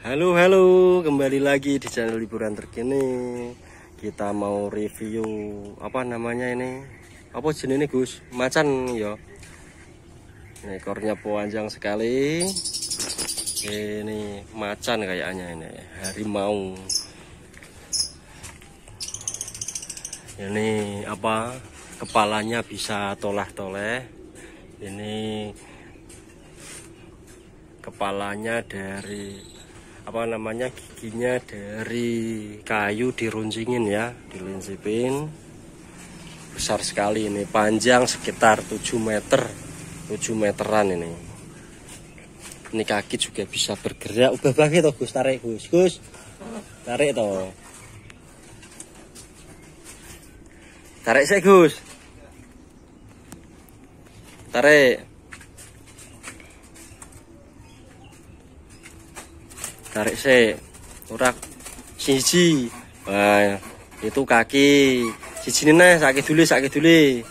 Halo halo kembali lagi di channel liburan terkini kita mau review apa namanya ini apa jenis ini Gus macan ya ini ekornya panjang sekali ini macan kayaknya ini harimau ini apa kepalanya bisa tolah-toleh ini kepalanya dari apa namanya giginya dari kayu diruncingin ya dilinsipin besar sekali ini panjang sekitar 7 meter 7 meteran ini ini kaki juga bisa bergerak udah lagi tuh Gus tarik Gus Gus tarik toh tarik saya Gus tarik tarik se urak siji nah, itu kaki siji nih sakit dulu sakit dulu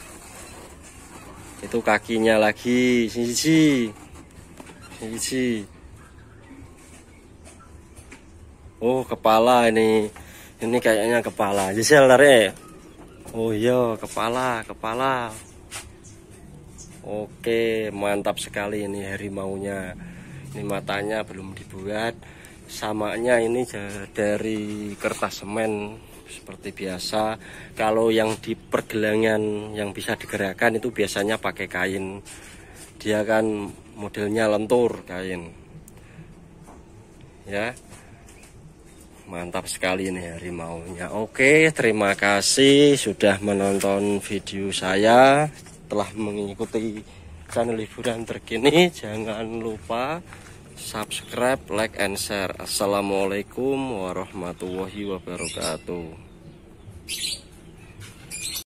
itu kakinya lagi siji siji oh kepala ini ini kayaknya kepala jisel tarik oh iya kepala kepala Oke, mantap sekali ini harimaunya. Ini matanya belum dibuat samanya ini dari kertas semen seperti biasa kalau yang di pergelangan yang bisa digerakkan itu biasanya pakai kain dia kan modelnya lentur kain ya mantap sekali nih harimaunya oke terima kasih sudah menonton video saya telah mengikuti channel liburan terkini jangan lupa subscribe, like, and share. Assalamualaikum warahmatullahi wabarakatuh.